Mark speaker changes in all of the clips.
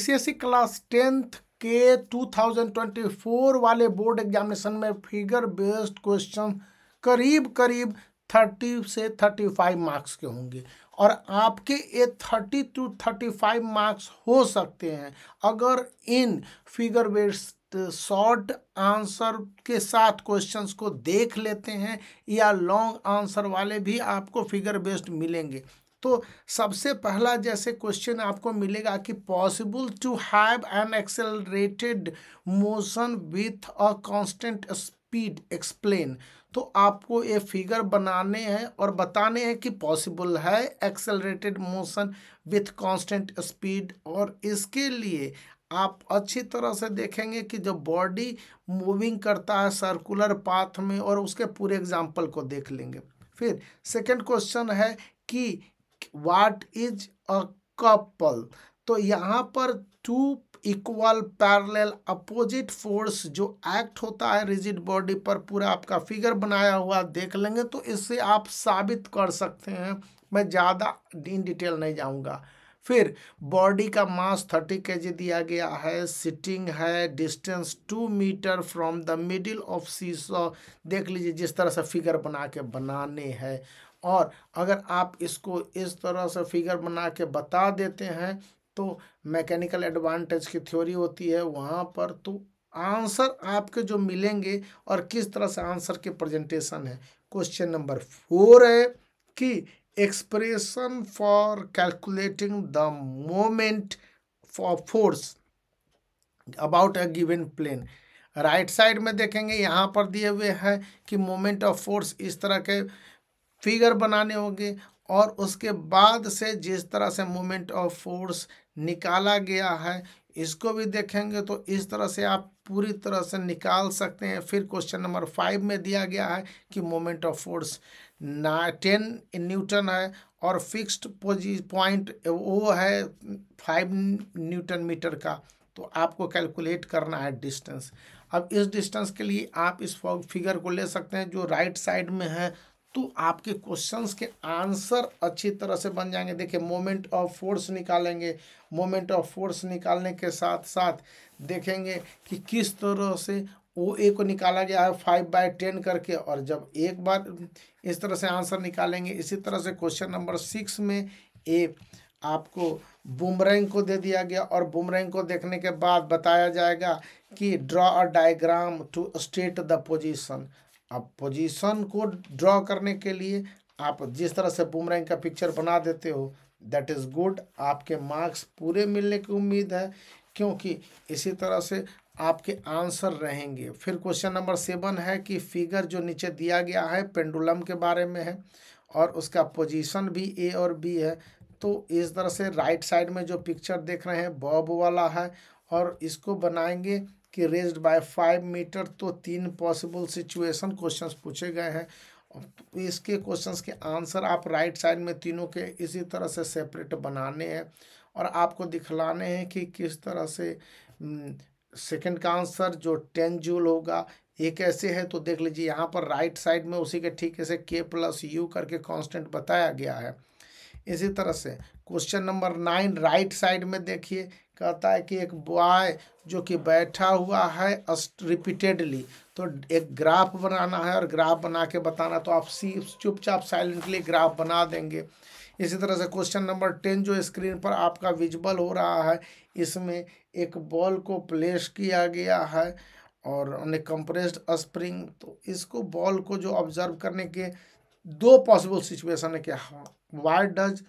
Speaker 1: CSC class tenth के 2024 वाले board examination में फिगर बेस्ड क्वेश्चन करीब करीब 30 से 35 मार्क्स के होंगे और आपके ये 30 टू 35 मार्क्स हो सकते हैं अगर इन फिगर बेस्ड शॉर्ट आंसर के साथ क्वेश्चंस को देख लेते हैं या लॉन्ग आंसर वाले भी आपको फिगर बेस्ड मिलेंगे तो सबसे पहला जैसे क्वेश्चन आपको मिलेगा कि possible to have an accelerated motion with a constant speed explain तो आपको ये फिगर बनाने हैं और बताने हैं कि पॉसिबल है accelerated motion with constant speed और इसके लिए आप अच्छी तरह से देखेंगे कि जब बॉडी मूविंग करता है सर्कुलर पाथ में और उसके पूरे एग्जाम्पल को देख लेंगे फिर सेकंड क्वेश्चन है कि वाट इज अ कपल तो यहाँ पर two equal parallel opposite force जो एक्ट होता है रिजिड बॉडी पर पूरा आपका फिगर बनाया हुआ देख लेंगे तो इससे आप साबित कर सकते हैं मैं ज़्यादा इन डिटेल नहीं जाऊँगा फिर बॉडी का मास थर्टी के दिया गया है सिटिंग है distance two metre from the middle of seesaw देख लीजिए जिस तरह से फिगर बना के बनाने हैं और अगर आप इसको इस तरह से फिगर बना के बता देते हैं तो मैकेनिकल एडवांटेज की थ्योरी होती है वहाँ पर तो आंसर आपके जो मिलेंगे और किस तरह से आंसर के प्रेजेंटेशन है क्वेश्चन नंबर फोर है कि expression for calculating the moment for force about a given plane right side में देखेंगे यहाँ पर दिए हुए हैं कि मोमेंट ऑफ फोर्स इस तरह के फिगर बनाने होंगे और उसके बाद से जिस तरह से मोमेंट ऑफ फोर्स निकाला गया है इसको भी देखेंगे तो इस तरह से आप पूरी तरह से निकाल सकते हैं फिर क्वेश्चन नंबर फाइव में दिया गया है कि मोमेंट ऑफ फोर्स ना टेन न्यूटन है और फिक्स्ड पोजी पॉइंट वो है फाइव न्यूटन मीटर का तो आपको कैलकुलेट करना है डिस्टेंस अब इस डिस्टेंस के लिए आप इस फिगर को ले सकते हैं जो राइट साइड में है तो आपके क्वेश्चंस के आंसर अच्छी तरह से बन जाएंगे देखिए मोमेंट ऑफ फोर्स निकालेंगे मोमेंट ऑफ फोर्स निकालने के साथ साथ देखेंगे कि किस तरह से ओ ए को निकाला गया है फाइव बाई टेन करके और जब एक बार इस तरह से आंसर निकालेंगे इसी तरह से क्वेश्चन नंबर सिक्स में ए आपको बुमरैंग को दे दिया गया और बुमरैंग को देखने के बाद बताया जाएगा कि draw a diagram to state the position अब पोजीशन को ड्रॉ करने के लिए आप जिस तरह से बुमरैंग का पिक्चर बना देते हो दैट इज़ गुड आपके मार्क्स पूरे मिलने की उम्मीद है क्योंकि इसी तरह से आपके आंसर रहेंगे फिर क्वेश्चन नंबर सेवन है कि फिगर जो नीचे दिया गया है पेंडुलम के बारे में है और उसका पोजीशन भी ए और बी है तो इस तरह से राइट साइड में जो पिक्चर देख रहे हैं बॉब वाला है और इसको बनाएंगे कि रेज्ड बाय फाइव मीटर तो तीन पॉसिबल सिचुएशन क्वेश्चंस पूछे गए हैं तो इसके क्वेश्चंस के आंसर आप राइट साइड में तीनों के इसी तरह से सेपरेट बनाने हैं और आपको दिखलाने हैं कि किस तरह से सेकंड हम्म, का आंसर जो टेन जूल होगा ये कैसे है तो देख लीजिए यहाँ पर राइट साइड में उसी के ठीक से के प्लस यू करके कॉन्स्टेंट बताया गया है इसी तरह से question number nine right side में देखिए कहता है कि एक बॉय जो कि बैठा हुआ है रिपीटेडली तो एक ग्राफ बनाना है और ग्राफ बना के बताना तो आप सी चुपचाप साइलेंटली ग्राफ बना देंगे इसी तरह से क्वेश्चन नंबर टेन जो स्क्रीन पर आपका विजिबल हो रहा है इसमें एक बॉल को प्लेस किया गया है और उन्हें कंप्रेस्ड स्प्रिंग तो इसको बॉल को जो ऑब्जर्व करने के दो पॉसिबल सिचुएशन है कि वाई हाँ, डज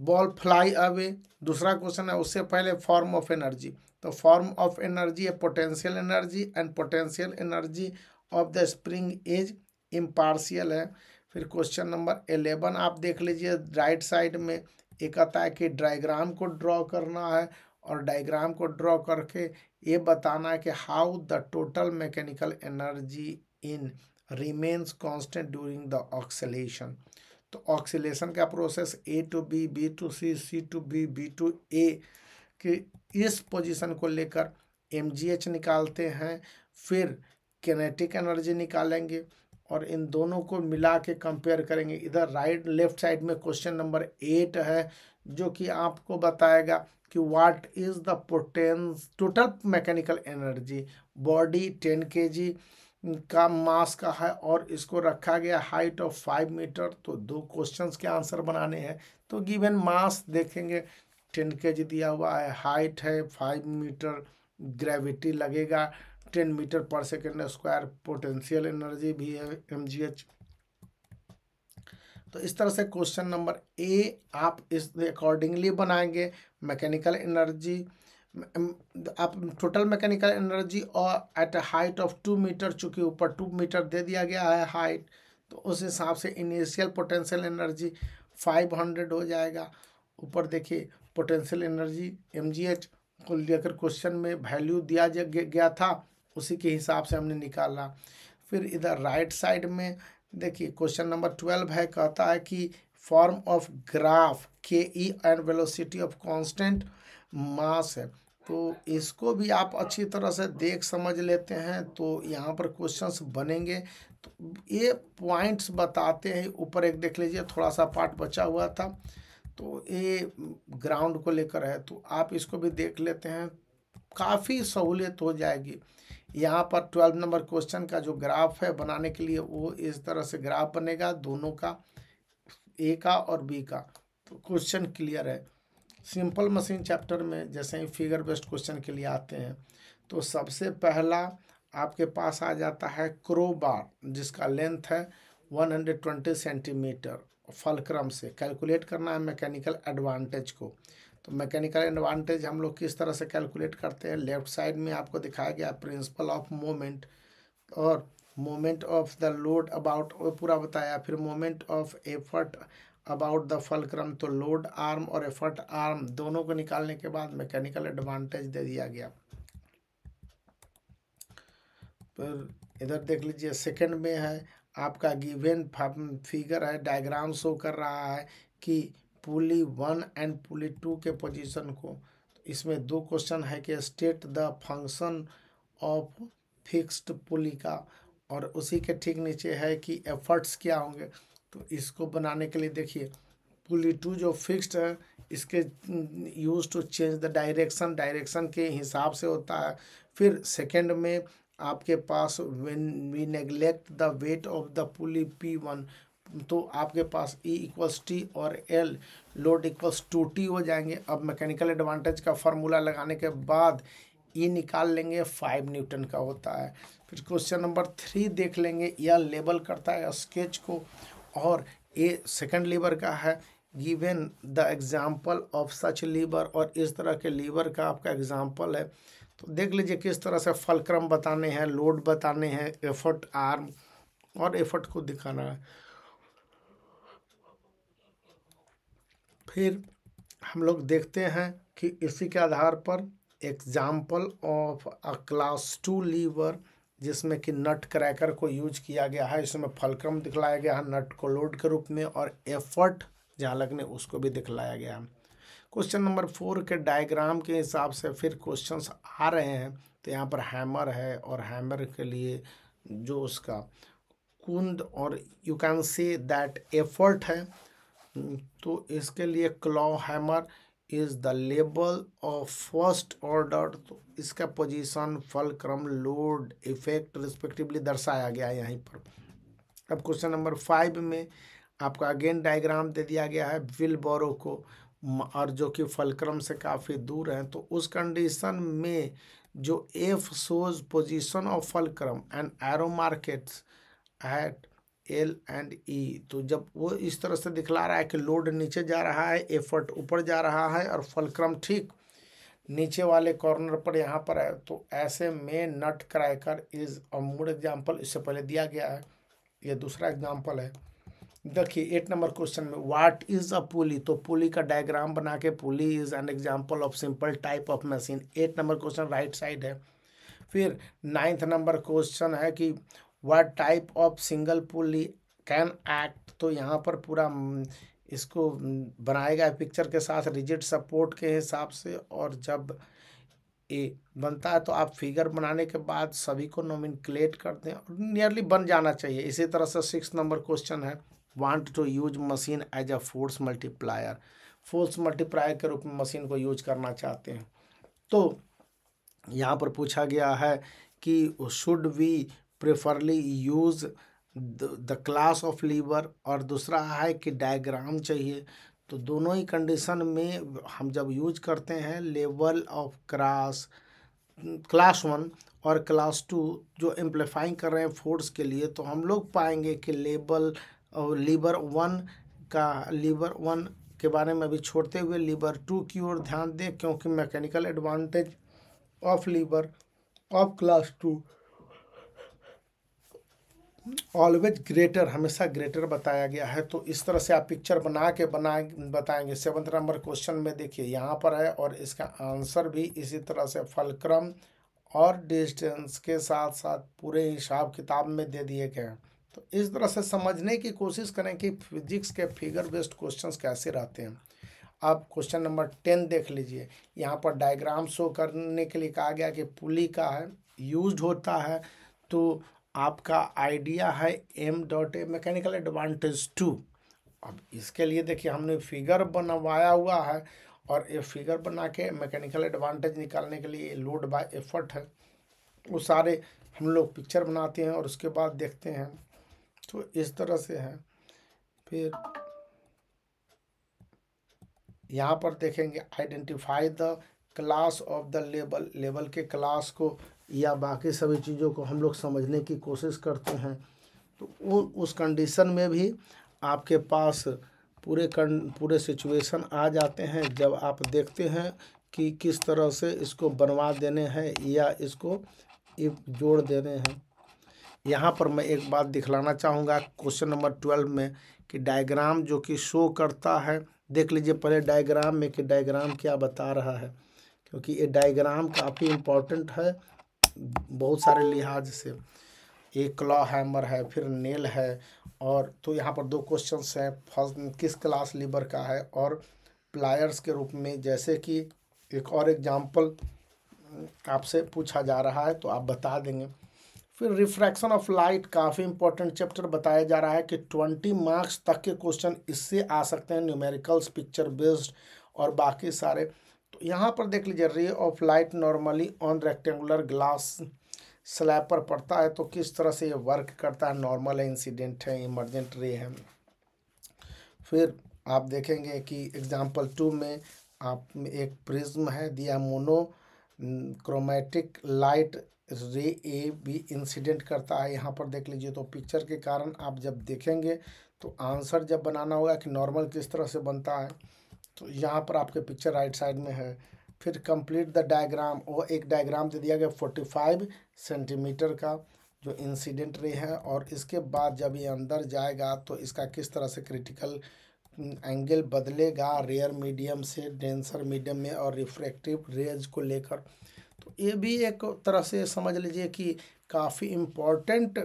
Speaker 1: बॉल फ्लाई अवे दूसरा क्वेश्चन है उससे पहले फॉर्म ऑफ एनर्जी तो फॉर्म ऑफ एनर्जी है potential energy and potential energy of the spring is impartial है फिर क्वेश्चन नंबर एलेवन आप देख लीजिए राइट साइड में एक आता है कि डायग्राम को ड्रॉ करना है और डायग्राम को ड्रॉ करके ये बताना है कि how the total mechanical energy in remains constant during the oscillation तो ऑक्सीलेशन का process A to B B to C C to B B to A के इस पोजीशन को लेकर एम निकालते हैं फिर कैनेटिक एनर्जी निकालेंगे और इन दोनों को मिला के कंपेयर करेंगे इधर राइट लेफ्ट साइड में क्वेश्चन नंबर एट है जो कि आपको बताएगा कि what is the potence total mechanical energy body ten K G का मास का है और इसको रखा गया हाइट ऑफ फाइव मीटर तो दो क्वेश्चंस के आंसर बनाने हैं तो गिवन मास देखेंगे टेन के जी दिया हुआ है हाइट है फाइव मीटर ग्रेविटी लगेगा ten metre per second square potential energy भी है एम तो इस तरह से क्वेश्चन नंबर ए आप इस अकॉर्डिंगली बनाएंगे मैकेनिकल एनर्जी आप टोटल मैकेनिकल एनर्जी और at height of two metre चूंकि ऊपर टू मीटर दे दिया गया है हाइट तो उस हिसाब से initial potential energy five hundred हो जाएगा ऊपर देखिए पोटेंशियल एनर्जी एम को लेकर क्वेश्चन में वैल्यू दिया गया था उसी के हिसाब से हमने निकाला फिर इधर राइट साइड में देखिए क्वेश्चन नंबर ट्वेल्व है कहता है कि फॉर्म ऑफ ग्राफ के E and velocity of constant mass है तो इसको भी आप अच्छी तरह से देख समझ लेते हैं तो यहाँ पर क्वेश्चंस बनेंगे तो ये पॉइंट्स बताते हैं ऊपर एक देख लीजिए थोड़ा सा पार्ट बचा हुआ था तो ये ग्राउंड को लेकर है तो आप इसको भी देख लेते हैं काफ़ी सहूलियत हो जाएगी यहाँ पर ट्वेल्व नंबर क्वेश्चन का जो ग्राफ है बनाने के लिए वो इस तरह से ग्राफ बनेगा दोनों का ए का और बी का तो क्वेश्चन क्लियर है सिंपल मशीन चैप्टर में जैसे ही फिगर बेस्ड क्वेश्चन के लिए आते हैं तो सबसे पहला आपके पास आ जाता है क्रोबार जिसका लेंथ है 120 सेंटीमीटर फलक्रम से कैलकुलेट करना है मैकेनिकल एडवांटेज को तो मैकेनिकल एडवांटेज हम लोग किस तरह से कैलकुलेट करते हैं लेफ्ट साइड में आपको दिखाया गया प्रिंसिपल ऑफ मोमेंट और moment of the load about वो पूरा बताया फिर moment of effort about the fulcrum तो लोड आर्म और एफर्ट आर्म दोनों को निकालने के बाद मैकेनिकल एडवांटेज दे दिया गया पर इधर देख लीजिए सेकंड में है आपका गिवेन फिगर है डायग्राम शो कर रहा है कि pulley one and pulley two के पोजीशन को इसमें दो क्वेश्चन है कि state the function of fixed pulley का और उसी के ठीक नीचे है कि एफर्ट्स क्या होंगे तो इसको बनाने के लिए देखिए पुली टू जो फिक्स्ड है इसके use to change the direction direction के हिसाब से होता है फिर सेकंड में आपके पास when we neglect the weight of the pulley P one तो आपके पास ई इक्वल्स टी और L load equals to T हो जाएंगे अब मैकेनिकल एडवांटेज का फार्मूला लगाने के बाद ई e निकाल लेंगे फाइव न्यूटन का होता है फिर क्वेश्चन नंबर थ्री देख लेंगे यह लेबल करता है स्केच को और ए सेकंड लीवर का है given the example of such lever और इस तरह के लीवर का आपका एग्जाम्पल है तो देख लीजिए किस तरह से फलक्रम बताने हैं लोड बताने हैं एफर्ट आर्म और एफर्ट को दिखाना है फिर हम लोग देखते हैं कि इसी के आधार पर example of a class two lever जिसमें कि नट क्रैकर को यूज किया गया है इसमें फलक्रम दिखलाया गया है नट को लोड के रूप में और एफर्ट जहाँ लगने उसको भी दिखलाया गया है क्वेश्चन नंबर फोर के डायग्राम के हिसाब से फिर क्वेश्चन आ रहे हैं तो यहाँ पर हैमर है और हैमर के लिए जो उसका कुंद और you can see that effort है तो इसके लिए claw hammer is the label of first order तो इसका पोजीशन फल क्रम लोड इफेक्ट रिस्पेक्टिवली दर्शाया गया है यहीं पर अब क्वेश्चन नंबर फाइव में आपका अगेन डायग्राम दे दिया गया है विल बोरो को और जो कि फलक्रम से काफ़ी दूर हैं तो उस कंडीशन में जो F shows position of fulcrum and arrow markets at L and E तो जब वो इस तरह से दिखला रहा है कि लोड नीचे जा रहा है एफर्ट ऊपर जा रहा है और फलक्रम ठीक नीचे वाले कॉर्नर पर यहाँ पर है तो ऐसे में nut cracker is a mood example इससे पहले दिया गया है ये दूसरा एग्जाम्पल है देखिए एट नंबर क्वेश्चन में व्हाट इज अ पुली तो पुली का डायग्राम बना के pulley is an example of simple type of machine eight number question right side है फिर नाइन्थ नंबर क्वेश्चन है कि what type of single pull can act तो यहाँ पर पूरा हम्म, इसको बनाया गया पिक्चर के साथ रिजिट सपोर्ट के हिसाब से और जब ए बनता है तो आप फिगर बनाने के बाद सभी को नोमिनक्लेट कर दें और नियरली बन जाना चाहिए इसी तरह से सिक्स नंबर क्वेश्चन है want to use machine as a force multiplier force multiplier के रूप में मशीन को यूज करना चाहते हैं तो यहाँ पर पूछा गया है कि should we preferably use the class of lever और दूसरा है कि डायग्राम चाहिए तो दोनों ही कंडीशन में हम जब यूज करते हैं level of cross class one और क्लास टू जो एम्प्लीफाइंग कर रहे हैं फोर्स के लिए तो हम लोग पाएंगे कि लेबल लीवर वन का लीवर वन के बारे में अभी छोड़ते हुए लीवर टू की ओर ध्यान दें क्योंकि mechanical advantage of lever of class two always greater हमेशा ग्रेटर बताया गया है तो इस तरह से आप पिक्चर बना के बना बताएंगे सेवन्थ नंबर क्वेश्चन में देखिए यहाँ पर है और इसका आंसर भी इसी तरह से फलक्रम और डिस्टेंस के साथ साथ पूरे हिसाब किताब में दे दिए गए हैं तो इस तरह से समझने की कोशिश करें कि फिजिक्स के फिगर बेस्ड क्वेश्चन कैसे रहते हैं आप क्वेश्चन नंबर टेन देख लीजिए यहाँ पर डायग्राम शो करने के लिए कहा गया कि पुली का है यूज होता है तो आपका आइडिया है M dot A mechanical advantage to अब इसके लिए देखिए हमने फिगर बनवाया हुआ है और ये फिगर बना के मैकेनिकल एडवांटेज निकालने के लिए लोड बाय एफर्ट है वो सारे हम लोग पिक्चर बनाते हैं और उसके बाद देखते हैं तो इस तरह से है फिर यहाँ पर देखेंगे identify the class of the label label के क्लास को या बाकी सभी चीज़ों को हम लोग समझने की कोशिश करते हैं तो उ, उस कंडीशन में भी आपके पास पूरे कं पूरे सिचुएशन आ जाते हैं जब आप देखते हैं कि किस तरह से इसको बनवा देने हैं या इसको जोड़ देने हैं यहाँ पर मैं एक बात दिखलाना चाहूँगा क्वेश्चन नंबर ट्वेल्व में कि डायग्राम जो कि शो करता है देख लीजिए पहले डायग्राम में कि डायग्राम क्या बता रहा है क्योंकि ये डायग्राम काफ़ी इम्पोर्टेंट है बहुत सारे लिहाज से एक क्लॉ हैमर है फिर नेल है और तो यहाँ पर दो क्वेश्चन हैं फर्स्ट किस क्लास लीवर का है और प्लायर्स के रूप में जैसे कि एक और एग्जाम्पल आपसे पूछा जा रहा है तो आप बता देंगे फिर रिफ्रैक्शन ऑफ लाइट काफ़ी इंपॉर्टेंट चैप्टर बताया जा रहा है कि ट्वेंटी मार्क्स तक के क्वेश्चन इससे आ सकते हैं न्यूमेरिकल्स पिक्चर बेस्ड और बाकी सारे यहाँ पर देख लीजिए ray of light normally on rectangular glass slab पर पड़ता है तो किस तरह से ये वर्क करता है नॉर्मल है इंसिडेंट है इमरजेंट रे है फिर आप देखेंगे कि एग्जाम्पल टू में आप एक प्रिज्म है दिया मोनो क्रोमेटिक लाइट रे ए भी इंसिडेंट करता है यहाँ पर देख लीजिए तो पिक्चर के कारण आप जब देखेंगे तो आंसर जब बनाना होगा कि नॉर्मल किस तरह से बनता है तो यहाँ पर आपके पिक्चर राइट साइड में है फिर कंप्लीट द डायग्राम वो एक डायग्राम दे दिया गया फोर्टी फाइव सेंटीमीटर का जो इंसिडेंट रे है और इसके बाद जब ये अंदर जाएगा तो इसका किस तरह से क्रिटिकल एंगल बदलेगा रेयर मीडियम से डेंसर मीडियम में और रिफ्रैक्टिव रेज को लेकर तो ये भी एक तरह से समझ लीजिए कि काफ़ी इम्पॉर्टेंट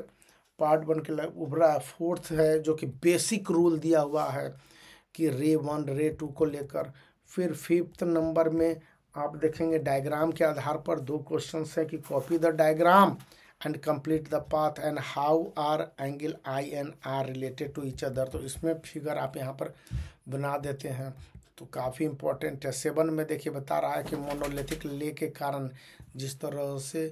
Speaker 1: पार्ट बन के उभरा है फोर्थ है जो कि बेसिक रूल दिया हुआ है कि रे वन रे टू को लेकर फिर फिफ्थ नंबर में आप देखेंगे डायग्राम के आधार पर दो क्वेश्चन हैं कि copy the diagram and complete the path and how are angle I and R related to each other तो इसमें फिगर आप यहाँ पर बना देते हैं तो काफ़ी इंपॉर्टेंट है सेवन में देखिए बता रहा है कि मोनोलिथिक ले के कारण जिस तरह से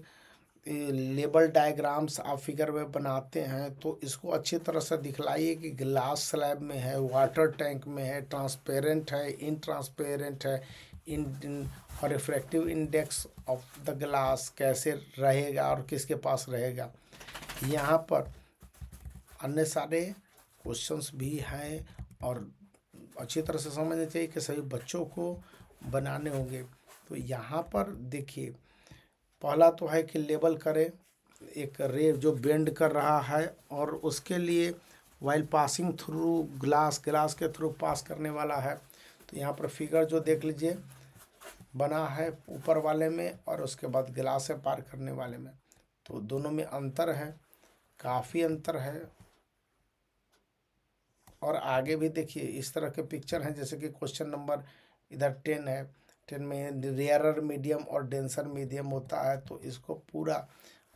Speaker 1: लेबल डायग्राम्स आप फिगर में बनाते हैं तो इसको अच्छी तरह से दिखलाइए कि ग्लास स्लैब में है वाटर टैंक में है ट्रांसपेरेंट है इन ट्रांसपेरेंट है इन और refractive index of the glass कैसे रहेगा और किसके पास रहेगा यहाँ पर अन्य सारे क्वेश्चंस भी हैं और अच्छी तरह से समझना चाहिए कि सभी बच्चों को बनाने होंगे तो यहाँ पर देखिए पहला तो है कि लेबल करें एक रे जो बेंड कर रहा है और उसके लिए while passing through glass glass के थ्रू पास करने वाला है तो यहाँ पर फिगर जो देख लीजिए बना है ऊपर वाले में और उसके बाद गिलास है पार करने वाले में तो दोनों में अंतर है काफ़ी अंतर है और आगे भी देखिए इस तरह के पिक्चर हैं जैसे कि क्वेश्चन नंबर इधर टेन है टेन में रेयरर मीडियम और डेंसर मीडियम होता है तो इसको पूरा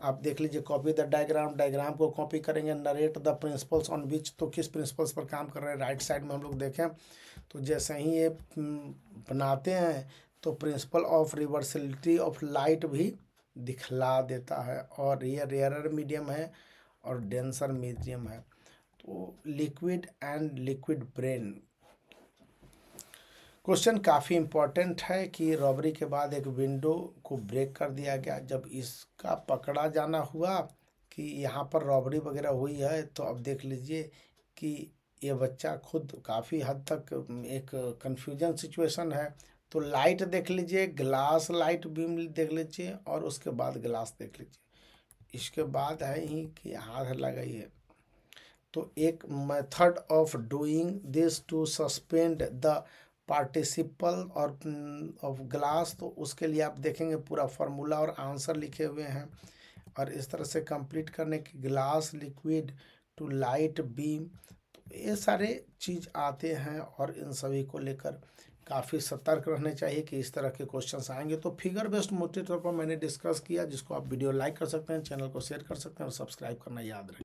Speaker 1: आप देख लीजिए कॉपी द डायग्राम डायग्राम को कॉपी करेंगे narrate the principles on which तो किस प्रिंसिपल्स पर काम कर रहे हैं राइट साइड में हम लोग देखें तो जैसे ही ये हम्म, बनाते हैं तो principle of reversibility of light भी दिखला देता है और ये रेयरर मीडियम है और डेंसर मीडियम है तो liquid and liquid brain question काफ़ी इम्पॉर्टेंट है कि रॉबरी के बाद एक विंडो को ब्रेक कर दिया गया जब इसका पकड़ा जाना हुआ कि यहाँ पर रॉबरी वगैरह हुई है तो अब देख लीजिए कि ये बच्चा खुद काफ़ी हद तक एक कन्फ्यूजन सिचुएशन है तो लाइट देख लीजिए ग्लास लाइट बीम देख लीजिए और उसके बाद ग्लास देख लीजिए इसके बाद है ही कि हाथ लगाइए तो एक method of doing this to suspend the participle और ऑफ ग्लास तो उसके लिए आप देखेंगे पूरा फॉर्मूला और आंसर लिखे हुए हैं और इस तरह से कंप्लीट करने की glass liquid to light beam तो ये सारे चीज़ आते हैं और इन सभी को लेकर काफ़ी सतर्क रहने चाहिए कि इस तरह के क्वेश्चंस आएंगे तो फिगर बेस्ड मोटे तौर पर मैंने डिस्कस किया जिसको आप वीडियो लाइक कर सकते हैं चैनल को शेयर कर सकते हैं और सब्सक्राइब करना याद रखें